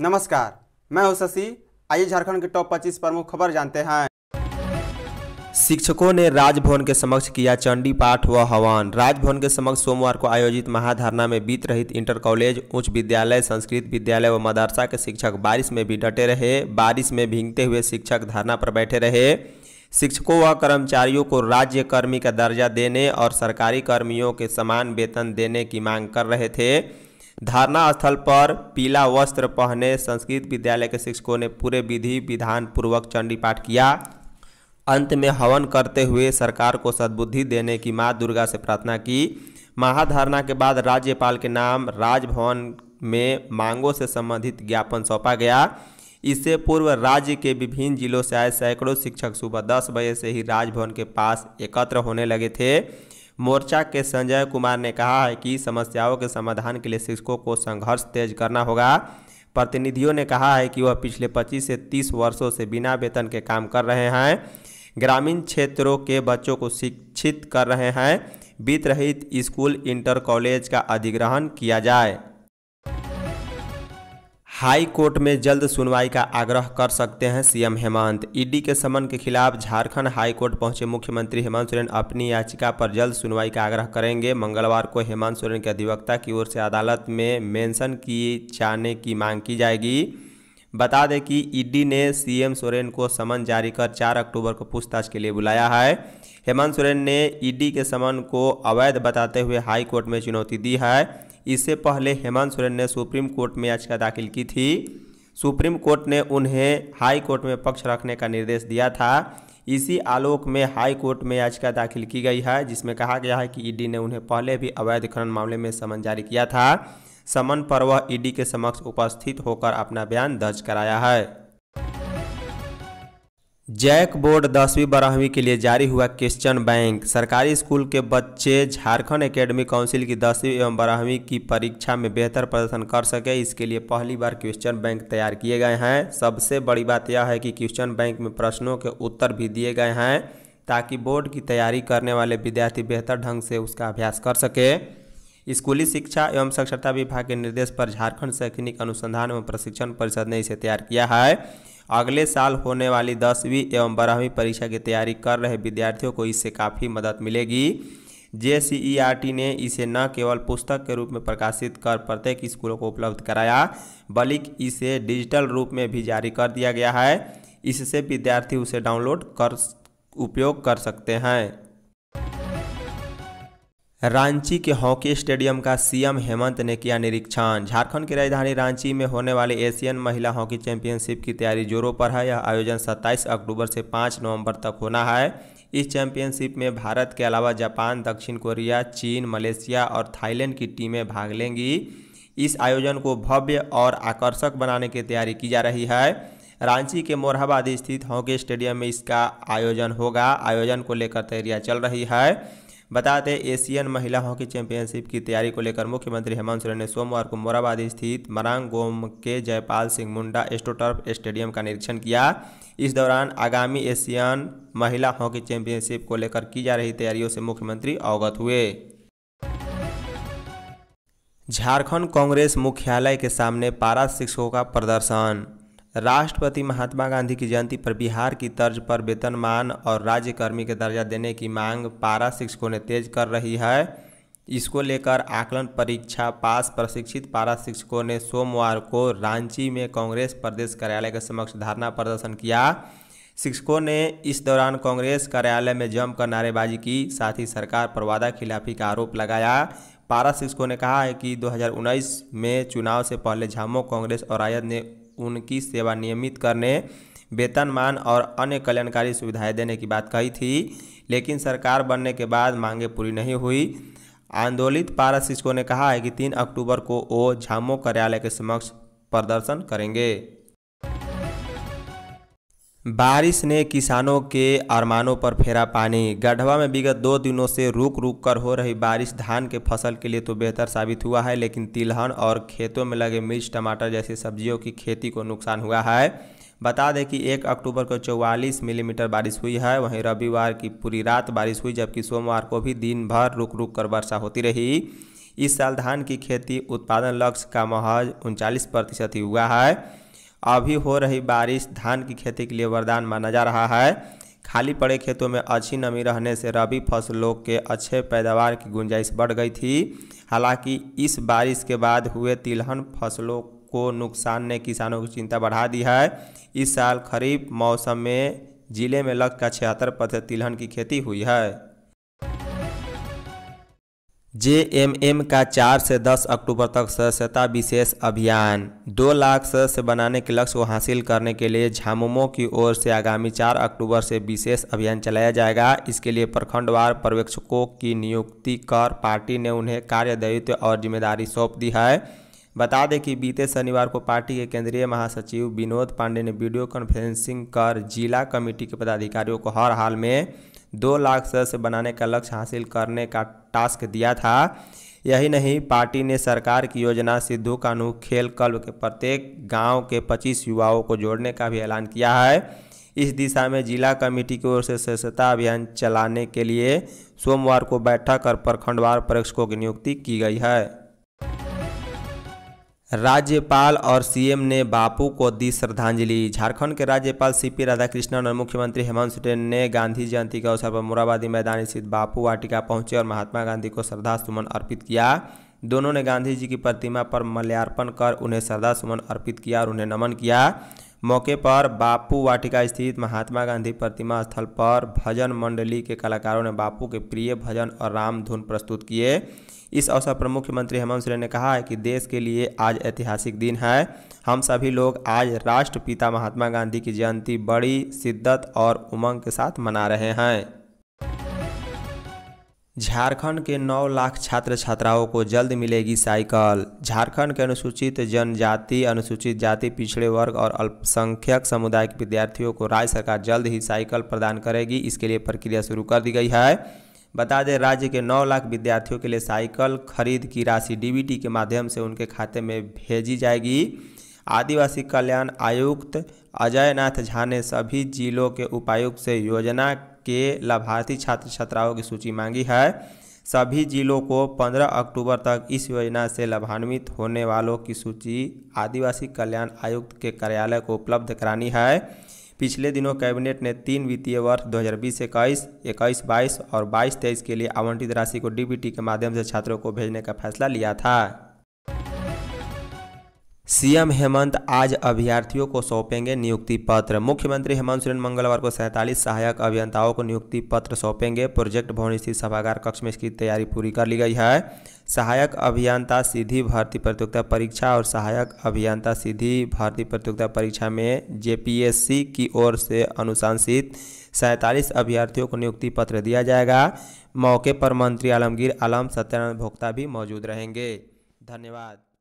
नमस्कार मैं हूं शशि आइए झारखंड के टॉप 25 प्रमुख खबर जानते हैं शिक्षकों ने राजभवन के समक्ष किया चंडी पाठ व हवन राजभवन के समक्ष सोमवार को आयोजित महाधारणा में बीत रहित इंटर कॉलेज उच्च विद्यालय संस्कृत विद्यालय व मदरसा के शिक्षक बारिश में भी डटे रहे बारिश में भींगते हुए शिक्षक धारणा पर बैठे रहे शिक्षकों व कर्मचारियों को राज्य कर्मी का दर्जा देने और सरकारी कर्मियों के समान वेतन देने की मांग कर रहे थे धारणा स्थल पर पीला वस्त्र पहने संस्कृत विद्यालय के शिक्षकों ने पूरे विधि विधान पूर्वक चंडी पाठ किया अंत में हवन करते हुए सरकार को सद्बुद्धि देने की मां दुर्गा से प्रार्थना की महाधारणा के बाद राज्यपाल के नाम राजभवन में मांगों से संबंधित ज्ञापन सौंपा गया इससे पूर्व राज्य के विभिन्न जिलों से आए सैकड़ों शिक्षक सुबह दस बजे से ही राजभवन के पास एकत्र होने लगे थे मोर्चा के संजय कुमार ने कहा है कि समस्याओं के समाधान के लिए शिक्षकों को संघर्ष तेज करना होगा प्रतिनिधियों ने कहा है कि वह पिछले 25 से 30 वर्षों से बिना वेतन के काम कर रहे हैं ग्रामीण क्षेत्रों के बच्चों को शिक्षित कर रहे हैं बीत रहित स्कूल इंटर कॉलेज का अधिग्रहण किया जाए हाई कोर्ट में जल्द सुनवाई का आग्रह कर सकते हैं सीएम हेमंत ईडी के समन के खिलाफ झारखंड हाई कोर्ट पहुंचे मुख्यमंत्री हेमंत सोरेन अपनी याचिका पर जल्द सुनवाई का आग्रह करेंगे मंगलवार को हेमंत सोरेन के अधिवक्ता की ओर से अदालत में मेंशन किए जाने की मांग की जाएगी बता दें कि ईडी ने सीएम सोरेन को समन जारी कर चार अक्टूबर को पूछताछ के लिए बुलाया है हेमंत सोरेन ने ईडी के समन को अवैध बताते हुए हाई कोर्ट में चुनौती दी है इससे पहले हेमंत सोरेन ने सुप्रीम कोर्ट में याचिका दाखिल की थी सुप्रीम कोर्ट ने उन्हें हाई कोर्ट में पक्ष रखने का निर्देश दिया था इसी आलोक में हाई कोर्ट में याचिका दाखिल की गई है जिसमें कहा गया है कि ईडी ने उन्हें पहले भी अवैध खनन मामले में समन जारी किया था समन पर वह ईडी के समक्ष उपस्थित होकर अपना बयान दर्ज कराया है जैक बोर्ड दसवीं बारहवीं के लिए जारी हुआ क्वेश्चन बैंक सरकारी स्कूल के बच्चे झारखंड एकेडमी काउंसिल की दसवीं एवं बारहवीं की परीक्षा में बेहतर प्रदर्शन कर सके इसके लिए पहली बार क्वेश्चन बैंक तैयार किए गए हैं सबसे बड़ी बात यह है कि क्वेश्चन बैंक में प्रश्नों के उत्तर भी दिए गए हैं ताकि बोर्ड की तैयारी करने वाले विद्यार्थी बेहतर ढंग से उसका अभ्यास कर सके स्कूली शिक्षा एवं साक्षरता विभाग के निर्देश पर झारखंड शैक्षणिक अनुसंधान एवं प्रशिक्षण परिषद ने इसे तैयार किया है अगले साल होने वाली दसवीं एवं बारहवीं परीक्षा की तैयारी कर रहे विद्यार्थियों को इससे काफ़ी मदद मिलेगी जे ने इसे न केवल पुस्तक के रूप में प्रकाशित कर प्रत्येक स्कूलों को उपलब्ध कराया बल्कि इसे डिजिटल रूप में भी जारी कर दिया गया है इससे विद्यार्थी उसे डाउनलोड कर उपयोग कर सकते हैं रांची के हॉकी स्टेडियम का सीएम हेमंत ने किया निरीक्षण झारखंड की राजधानी रांची में होने वाले एशियन महिला हॉकी चैंपियनशिप की तैयारी जोरों पर है यह आयोजन 27 अक्टूबर से 5 नवंबर तक होना है इस चैंपियनशिप में भारत के अलावा जापान दक्षिण कोरिया चीन मलेशिया और थाईलैंड की टीमें भाग लेंगी इस आयोजन को भव्य और आकर्षक बनाने की तैयारी की जा रही है रांची के मोरहाबाद स्थित हॉकी स्टेडियम में इसका आयोजन होगा आयोजन को लेकर तैयारियाँ चल रही है बता दें एशियन महिला हॉकी चैंपियनशिप की तैयारी को लेकर मुख्यमंत्री हेमंत सोरेन ने सोमवार को मोराबाद स्थित मरांगोम के जयपाल सिंह मुंडा एस्टोटर्फ स्टेडियम का निरीक्षण किया इस दौरान आगामी एशियन महिला हॉकी चैंपियनशिप को लेकर की जा रही तैयारियों से मुख्यमंत्री अवगत हुए झारखंड कांग्रेस मुख्यालय के सामने पारा शिक्षकों का प्रदर्शन राष्ट्रपति महात्मा गांधी की जयंती पर बिहार की तर्ज पर वेतनमान और राज्यकर्मी के दर्जा देने की मांग पारा शिक्षकों ने तेज कर रही है इसको लेकर आकलन परीक्षा पास प्रशिक्षित पारा शिक्षकों ने सोमवार को रांची में कांग्रेस प्रदेश कार्यालय के समक्ष धरना प्रदर्शन किया शिक्षकों ने इस दौरान कांग्रेस कार्यालय में जमकर नारेबाजी की साथ ही सरकार पर वादा खिलाफी का आरोप लगाया पारा शिक्षकों ने कहा है कि 2019 में चुनाव से पहले झामो कांग्रेस और आयद ने उनकी सेवा नियमित करने वेतनमान और अन्य कल्याणकारी सुविधाएं देने की बात कही थी लेकिन सरकार बनने के बाद मांगें पूरी नहीं हुई आंदोलित पारा शिक्षकों ने कहा है कि तीन अक्टूबर को वो झामो कार्यालय के समक्ष प्रदर्शन करेंगे बारिश ने किसानों के अरमानों पर फेरा पानी गढ़वा में विगत दो दिनों से रुक रुक कर हो रही बारिश धान के फसल के लिए तो बेहतर साबित हुआ है लेकिन तिलहन और खेतों में लगे मिर्च टमाटर जैसी सब्जियों की खेती को नुकसान हुआ है बता दें कि 1 अक्टूबर को 44 मिलीमीटर बारिश हुई है वहीं रविवार की पूरी रात बारिश हुई जबकि सोमवार को भी दिन भर रुक रुक कर वर्षा होती रही इस साल धान की खेती उत्पादन लक्ष्य का महज उनचालीस प्रतिशत ही हुआ है अभी हो रही बारिश धान की खेती के लिए वरदान माना जा रहा है खाली पड़े खेतों में अच्छी नमी रहने से रबी फसलों के अच्छे पैदावार की गुंजाइश बढ़ गई थी हालांकि इस बारिश के बाद हुए तिलहन फसलों को नुकसान ने किसानों की चिंता बढ़ा दी है इस साल खरीफ मौसम में जिले में लग का छिहत्तर प्रतिशत तिलहन की खेती हुई है जेएमएम का 4 से 10 अक्टूबर तक सदस्यता विशेष अभियान दो लाख सदस्य बनाने के लक्ष्य को हासिल करने के लिए झामुमो की ओर से आगामी 4 अक्टूबर से विशेष अभियान चलाया जाएगा इसके लिए प्रखंडवार पर्यवेक्षकों की नियुक्ति कर पार्टी ने उन्हें कार्य दायित्व और जिम्मेदारी सौंप दी है बता दें कि बीते शनिवार को पार्टी के केंद्रीय महासचिव विनोद पांडे ने वीडियो कॉन्फ्रेंसिंग कर जिला कमेटी के पदाधिकारियों को हर हाल में दो लाख सदस्य बनाने का लक्ष्य हासिल करने का टास्क दिया था यही नहीं पार्टी ने सरकार की योजना सिद्धू कानू खेल क्लब के प्रत्येक गांव के 25 युवाओं को जोड़ने का भी ऐलान किया है इस दिशा में जिला कमेटी की ओर से स्वच्छता अभियान चलाने के लिए सोमवार को बैठक और प्रखंडवार प्रेक्षकों की नियुक्ति की गई है राज्यपाल और सीएम ने बापू को दी श्रद्धांजलि झारखंड के राज्यपाल सीपी राधाकृष्णन और मुख्यमंत्री हेमंत सोरेन ने गांधी जयंती के अवसर पर मोराबादी मैदान स्थित बापू वाटिका पहुंचे और महात्मा गांधी को श्रद्धा सुमन अर्पित किया दोनों ने गांधी जी की प्रतिमा पर मल्यार्पण कर उन्हें श्रद्धा सुमन अर्पित किया और उन्हें नमन किया मौके पर बापू वाटिका स्थित महात्मा गांधी प्रतिमा स्थल पर भजन मंडली के कलाकारों ने बापू के प्रिय भजन और राम धुन प्रस्तुत किए इस अवसर पर मुख्यमंत्री हेमंत सोरेन ने कहा है कि देश के लिए आज ऐतिहासिक दिन है हम सभी लोग आज राष्ट्रपिता महात्मा गांधी की जयंती बड़ी शिद्दत और उमंग के साथ मना रहे हैं झारखंड के 9 लाख छात्र छात्राओं को जल्द मिलेगी साइकिल झारखंड के अनुसूचित जनजाति अनुसूचित जाति पिछड़े वर्ग और अल्पसंख्यक समुदाय के विद्यार्थियों को राज्य सरकार जल्द ही साइकिल प्रदान करेगी इसके लिए प्रक्रिया शुरू कर दी गई है बता दें राज्य के नौ लाख विद्यार्थियों के लिए साइकिल खरीद की राशि डीबीटी के माध्यम से उनके खाते में भेजी जाएगी आदिवासी कल्याण आयुक्त अजय नाथ झा ने सभी जिलों के उपायुक्त से योजना के लाभार्थी छात्र छात्राओं की सूची मांगी है सभी जिलों को 15 अक्टूबर तक इस योजना से लाभान्वित होने वालों की सूची आदिवासी कल्याण आयुक्त के कार्यालय को उपलब्ध करानी है पिछले दिनों कैबिनेट ने तीन वित्तीय वर्ष 2020 इक्कीस इक्कीस बाईस और बाईस तेईस के लिए आवंटित राशि को डीबीटी के माध्यम से छात्रों को भेजने का फैसला लिया था सीएम हेमंत आज अभ्यर्थियों को सौंपेंगे नियुक्ति पत्र मुख्यमंत्री हेमंत सोरेन मंगलवार को सैंतालीस सहायक अभियंताओं को नियुक्ति पत्र सौंपेंगे प्रोजेक्ट भवन स्थित सभागार कक्ष में इसकी तैयारी पूरी कर ली गई है सहायक अभियंता सीधी भर्ती प्रतियोगिता परीक्षा और सहायक अभियंता सीधी भर्ती प्रतियोगिता परीक्षा में जे की ओर से अनुशंसित सैंतालीस अभ्यर्थियों को नियुक्ति पत्र दिया जाएगा मौके पर मंत्री आलमगीर आलम सत्यानंद भोक्ता भी मौजूद रहेंगे धन्यवाद